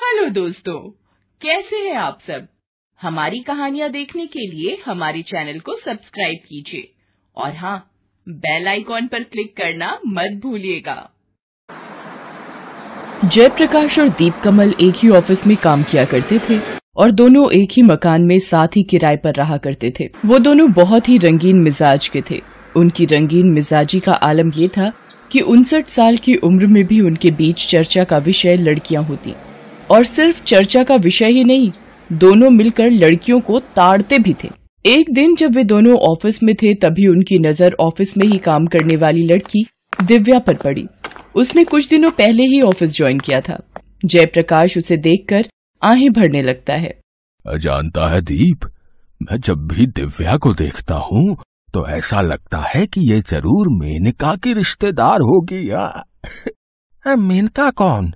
Hello दोस्तों कैसे हैं आप सब हमारी कहानियाँ देखने के लिए हमारे चैनल को सब्सक्राइब कीजिए और हाँ बेल आइकॉन पर क्लिक करना मत भूलिएगा जयप्रकाश और दीप कमल एक ही ऑफिस में काम किया करते थे और दोनों एक ही मकान में साथ ही किराए पर रहा करते थे वो दोनों बहुत ही रंगीन मिजाज के थे उनकी रंगीन मिजाजी का आलम ये था कि उनसठ साल की उम्र में भी उनके बीच चर्चा का विषय लड़कियां होती और सिर्फ चर्चा का विषय ही नहीं दोनों मिलकर लड़कियों को ताड़ते भी थे एक दिन जब वे दोनों ऑफिस में थे तभी उनकी नजर ऑफिस में ही काम करने वाली लड़की दिव्या पर पड़ी उसने कुछ दिनों पहले ही ऑफिस ज्वाइन किया था जयप्रकाश उसे देखकर आहें भरने लगता है जानता है दीप मैं जब भी दिव्या को देखता हूँ तो ऐसा लगता है कि ये जरूर मेनका की रिश्तेदार होगी या मेनका कौन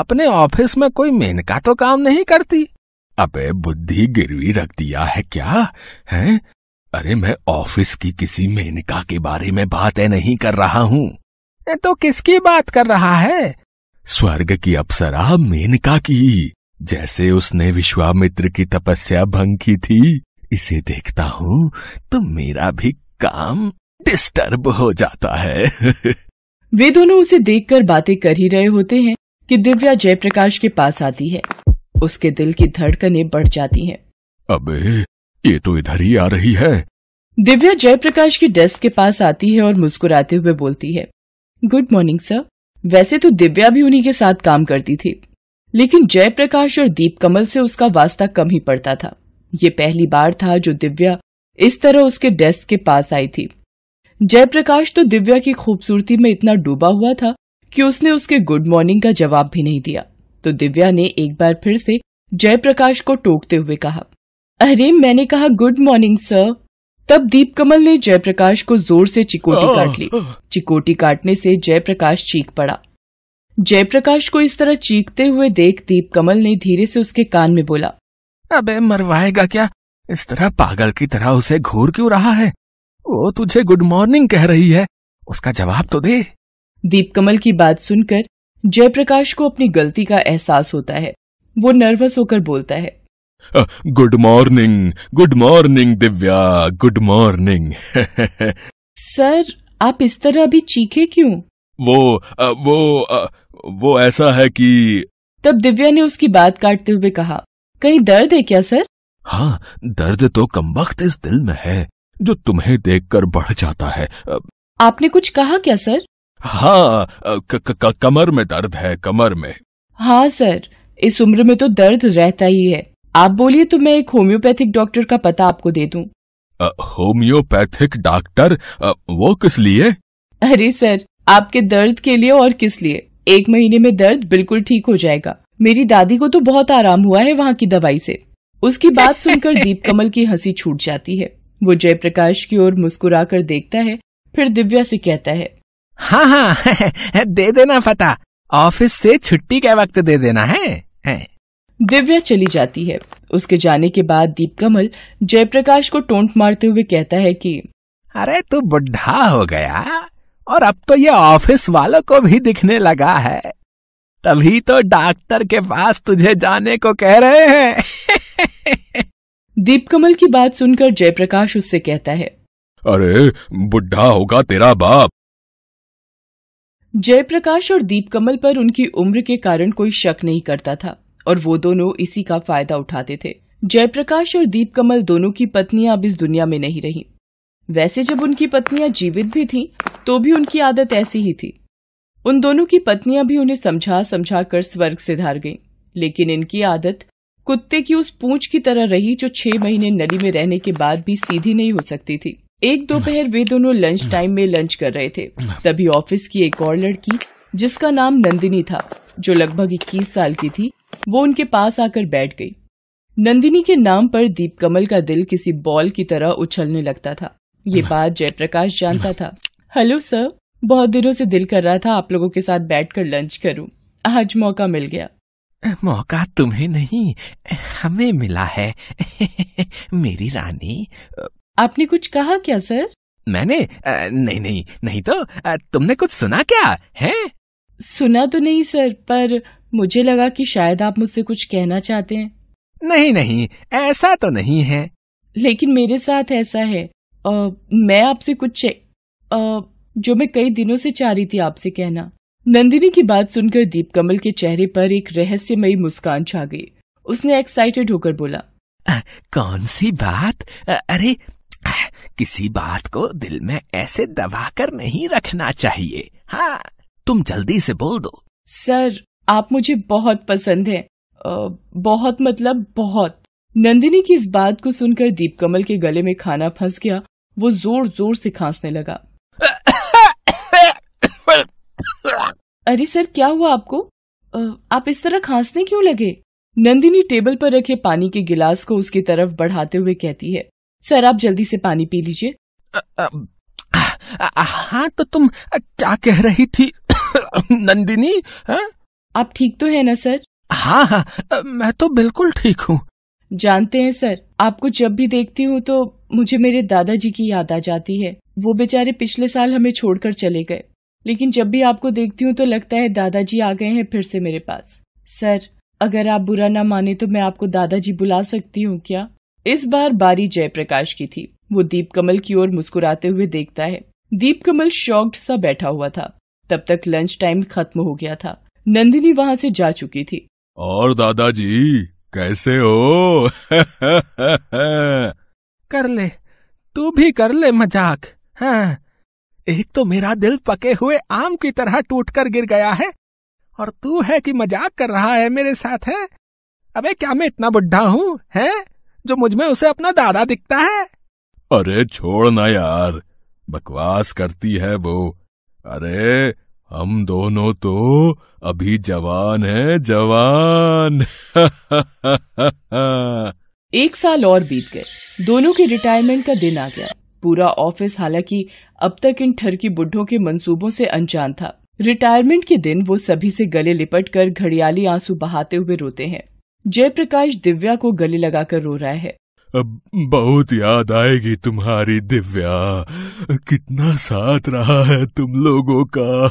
अपने ऑफिस में कोई मेनका तो काम नहीं करती अबे बुद्धि गिरवी रख दिया है क्या हैं? अरे मैं ऑफिस की किसी मेनका के बारे में बातें नहीं कर रहा हूँ तो किसकी बात कर रहा है स्वर्ग की अप्सरा मेनका की जैसे उसने विश्वामित्र की तपस्या भंग की थी इसे देखता हूँ तो मेरा भी काम डिस्टर्ब हो जाता है वे दोनों उसे देखकर बातें कर ही रहे होते हैं कि दिव्या जयप्रकाश के पास आती है उसके दिल की धड़कनें बढ़ जाती हैं। अबे ये तो इधर ही आ रही है दिव्या जयप्रकाश की डेस्क के पास आती है और मुस्कुराते हुए बोलती है गुड मॉर्निंग सर वैसे तो दिव्या भी उन्हीं के साथ काम करती थी लेकिन जयप्रकाश और दीप कमल से उसका वास्ता कम ही पड़ता था ये पहली बार था जो दिव्या इस तरह उसके डेस्क के पास आई थी जयप्रकाश तो दिव्या की खूबसूरती में इतना डूबा हुआ था कि उसने उसके गुड मॉर्निंग का जवाब भी नहीं दिया तो दिव्या ने एक बार फिर से जयप्रकाश को टोकते हुए कहा अरे मैंने कहा गुड मॉर्निंग सर तब दीपकमल ने जयप्रकाश को जोर से चिकोटी काट ली चिकोटी काटने से जयप्रकाश चीख पड़ा जयप्रकाश को इस तरह चीखते हुए देख दीपकमल ने धीरे से उसके कान में बोला अबे मरवाएगा क्या इस तरह पागल की तरह उसे घूर क्यों रहा है वो तुझे गुड मॉर्निंग कह रही है उसका जवाब तो दे दीपकमल की बात सुनकर जयप्रकाश को अपनी गलती का एहसास होता है वो नर्वस होकर बोलता है good morning good morning Divya good morning sir आप इस तरह अभी चीखे क्यों वो आ, वो आ, वो ऐसा है कि तब दिव्या ने उसकी बात काटते हुए कहा कहीं दर्द है क्या सर हाँ दर्द तो कम वक्त इस दिल में है जो तुम्हें देखकर बढ़ जाता है आपने कुछ कहा क्या सर हाँ क, क, क, कमर में दर्द है कमर में हाँ सर इस उम्र में तो दर्द रहता ही है आप बोलिए तो मैं एक होम्योपैथिक डॉक्टर का पता आपको दे दूँ होम्योपैथिक डॉक्टर वो किस लिए अरे सर आपके दर्द के लिए और किस लिए एक महीने में दर्द बिल्कुल ठीक हो जाएगा मेरी दादी को तो बहुत आराम हुआ है वहाँ की दवाई से उसकी बात सुनकर दीप कमल की हंसी छूट जाती है वो जयप्रकाश की ओर मुस्कुराकर देखता है फिर दिव्या से कहता है हाँ हाँ दे देना फता ऑफिस से छुट्टी के वक्त दे देना है, है। दिव्या चली जाती है उसके जाने के बाद दीप कमल जयप्रकाश को टोंट मारते हुए कहता है कि अरे तू बुढ़ा हो गया और अब तो ये ऑफिस वालों को भी दिखने लगा है तभी तो डॉक्टर के पास तुझे जाने को कह रहे हैं दीपकमल की बात सुनकर जयप्रकाश उससे कहता है अरे बुढ़ा होगा तेरा बाप जयप्रकाश और दीपकमल पर उनकी उम्र के कारण कोई शक नहीं करता था और वो दोनों इसी का फायदा उठाते थे जयप्रकाश और दीपकमल दोनों की पत्नियां अब इस दुनिया में नहीं रही वैसे जब उनकी पत्नियां जीवित भी थीं, तो भी उनकी आदत ऐसी ही थी उन दोनों की पत्नियां भी उन्हें समझा समझा कर स्वर्ग से धार गई लेकिन इनकी आदत कुत्ते की उस पूंछ की तरह रही जो छह महीने नली में रहने के बाद भी सीधी नहीं हो सकती थी एक दोपहर वे दोनों लंच टाइम में लंच कर रहे थे तभी ऑफिस की एक और लड़की जिसका नाम नंदिनी था जो लगभग इक्कीस साल की थी वो उनके पास आकर बैठ गई नंदिनी के नाम पर दीपकमल का दिल किसी बॉल की तरह उछलने लगता था ये बात जयप्रकाश जानता था हेलो सर बहुत दिनों से दिल कर रहा था आप लोगों के साथ बैठकर लंच करूं। आज मौका मिल गया मौका तुम्हें नहीं हमें मिला है मेरी रानी आपने कुछ कहा क्या सर मैंने आ, नहीं नहीं नहीं तो आ, तुमने कुछ सुना क्या है सुना तो नहीं सर पर मुझे लगा कि शायद आप मुझसे कुछ कहना चाहते हैं नहीं नहीं ऐसा तो नहीं है लेकिन मेरे साथ ऐसा है आ, मैं आपसे कुछ आ, जो मैं कई दिनों से चाह रही थी आपसे कहना नंदिनी की बात सुनकर दीपकमल के चेहरे पर एक रहस्यमयी मुस्कान छा गई उसने एक्साइटेड होकर बोला आ, कौन सी बात अरे किसी बात को दिल में ऐसे दबा कर नहीं रखना चाहिए हाँ तुम जल्दी से बोल दो सर आप मुझे बहुत पसंद हैं बहुत मतलब बहुत नंदिनी की इस बात को सुनकर दीपकमल के गले में खाना फंस गया वो जोर जोर से खांसने लगा अरे सर क्या हुआ आपको आप इस तरह खांसने क्यों लगे नंदिनी टेबल पर रखे पानी के गिलास को उसकी तरफ बढ़ाते हुए कहती है सर आप जल्दी से पानी पी लीजिए हाँ तो तुम क्या कह रही थी नंदिनी हा? आप ठीक तो है ना सर हाँ हाँ मैं तो बिल्कुल ठीक हूँ जानते हैं सर आपको जब भी देखती हूँ तो मुझे मेरे दादाजी की याद आ जाती है वो बेचारे पिछले साल हमें छोड़कर चले गए लेकिन जब भी आपको देखती हूँ तो लगता है दादाजी आ गए हैं फिर से मेरे पास सर अगर आप बुरा ना माने तो मैं आपको दादाजी बुला सकती हूँ क्या इस बार बारी जयप्रकाश की थी वो दीप कमल की ओर मुस्कुराते हुए देखता है दीप कमल शॉक्ड सा बैठा हुआ था तब तक लंच टाइम खत्म हो गया था नंदिनी वहाँ से जा चुकी थी और दादाजी कैसे हो कर ले तू भी कर ले मजाक हाँ। एक तो मेरा दिल पके हुए आम की तरह टूटकर गिर गया है और तू है कि मजाक कर रहा है मेरे साथ है अबे क्या मैं इतना बुढ़ा हूँ है जो मुझमें उसे अपना दादा दिखता है अरे छोड़ ना यार बकवास करती है वो अरे हम दोनों तो अभी जवान हैं जवान एक साल और बीत गए दोनों के रिटायरमेंट का दिन आ गया पूरा ऑफिस हालांकि अब तक इन ठरकी बुढ़ों के मंसूबों से अनजान था रिटायरमेंट के दिन वो सभी से गले लिपट कर घड़ियाली आंसू बहाते हुए रोते हैं जयप्रकाश दिव्या को गले लगाकर रो रहा है अब बहुत याद आएगी तुम्हारी दिव्या कितना साथ रहा है तुम लोगों का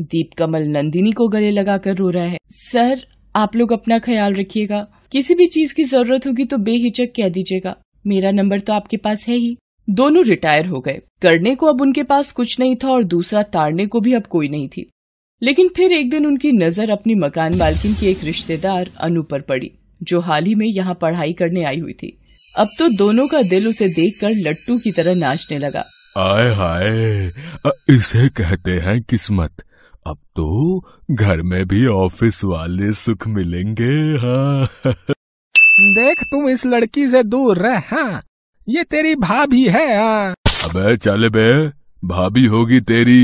दीप कमल नंदिनी को गले लगाकर रो रहा है सर आप लोग अपना ख्याल रखिएगा किसी भी चीज की जरूरत होगी तो बेहिचक कह दीजिएगा मेरा नंबर तो आपके पास है ही दोनों रिटायर हो गए करने को अब उनके पास कुछ नहीं था और दूसरा ताड़ने को भी अब कोई नहीं थी लेकिन फिर एक दिन उनकी नजर अपनी मकान मालकिन की एक रिश्तेदार अनु पर पड़ी जो हाल ही में यहाँ पढ़ाई करने आई हुई थी अब तो दोनों का दिल उसे देखकर लट्टू की तरह नाचने लगा आये हाय इसे कहते हैं किस्मत अब तो घर में भी ऑफिस वाले सुख मिलेंगे हाँ। देख तुम इस लड़की से दूर रह हाँ। ये तेरी भाभी है हाँ। अबे चल बे भाभी होगी तेरी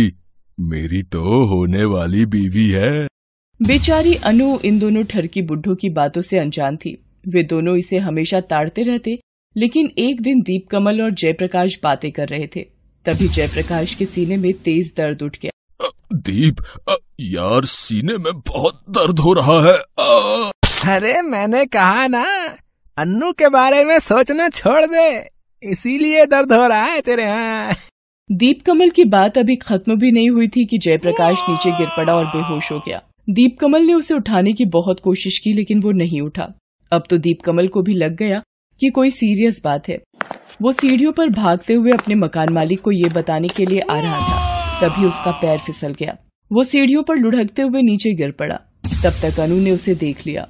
मेरी तो होने वाली बीवी है बेचारी अनु इन दोनों ठरकी बुड्ढों की बातों से अनजान थी वे दोनों इसे हमेशा ताड़ते रहते लेकिन एक दिन दीप कमल और जयप्रकाश बातें कर रहे थे तभी जयप्रकाश के सीने में तेज दर्द उठ गया दीप यार सीने में बहुत दर्द हो रहा है आ... अरे मैंने कहा ना अन्नू के बारे में सोचना छोड़ दे इसीलिए दर्द हो रहा है तेरे यहाँ दीप कमल की बात अभी खत्म भी नहीं हुई थी कि जयप्रकाश नीचे गिर पड़ा और बेहोश हो गया दीप कमल ने उसे उठाने की बहुत कोशिश की लेकिन वो नहीं उठा अब तो दीप कमल को भी लग गया कि कोई सीरियस बात है वो सीढ़ियों पर भागते हुए अपने मकान मालिक को ये बताने के लिए आ रहा था तभी उसका पैर फिसल गया वो सीढ़ियों पर लुढ़कते हुए नीचे गिर पड़ा तब तक अनु ने उसे देख लिया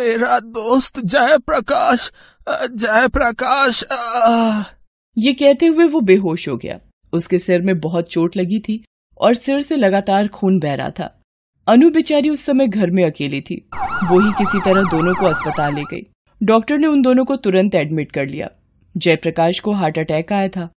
मेरा दोस्त जयप्रकाश जयप्रकाश ये कहते हुए वो बेहोश हो गया उसके सिर में बहुत चोट लगी थी और सिर से लगातार खून बह रहा था अनु बेचारी उस समय घर में अकेली थी वो ही किसी तरह दोनों को अस्पताल ले गई डॉक्टर ने उन दोनों को तुरंत एडमिट कर लिया जयप्रकाश को हार्ट अटैक आया था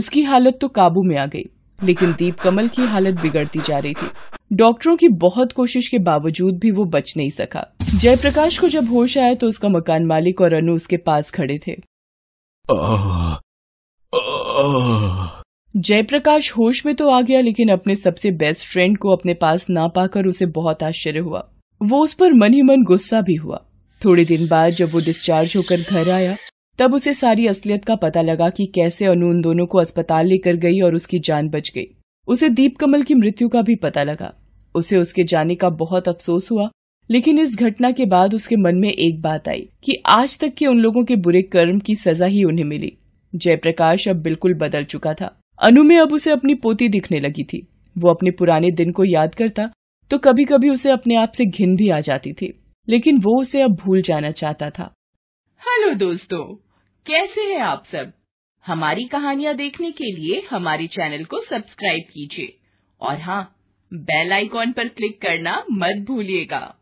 उसकी हालत तो काबू में आ गई लेकिन दीप कमल की हालत बिगड़ती जा रही थी डॉक्टरों की बहुत कोशिश के बावजूद भी वो बच नहीं सका जयप्रकाश को जब होश आया तो उसका मकान मालिक और अनु उसके पास खड़े थे आ, आ, जयप्रकाश होश में तो आ गया लेकिन अपने सबसे बेस्ट फ्रेंड को अपने पास ना पाकर उसे बहुत आश्चर्य हुआ वो उस पर मन ही मन गुस्सा भी हुआ थोड़े दिन बाद जब वो डिस्चार्ज होकर घर आया तब उसे सारी असलियत का पता लगा कि कैसे अनु उन दोनों को अस्पताल लेकर गई और उसकी जान बच गई उसे दीप कमल की मृत्यु का भी पता लगा उसे उसके जाने का बहुत अफसोस हुआ लेकिन इस घटना के बाद उसके मन में एक बात आई कि आज तक के उन लोगों के बुरे कर्म की सजा ही उन्हें मिली जयप्रकाश अब बिल्कुल बदल चुका था अनु में अब उसे अपनी पोती दिखने लगी थी वो अपने पुराने दिन को याद करता तो कभी कभी उसे अपने आप से घिन भी आ जाती थी लेकिन वो उसे अब भूल जाना चाहता था हेलो दोस्तों कैसे हैं आप सब हमारी कहानियाँ देखने के लिए हमारे चैनल को सब्सक्राइब कीजिए और हाँ बेल आइकॉन पर क्लिक करना मत भूलिएगा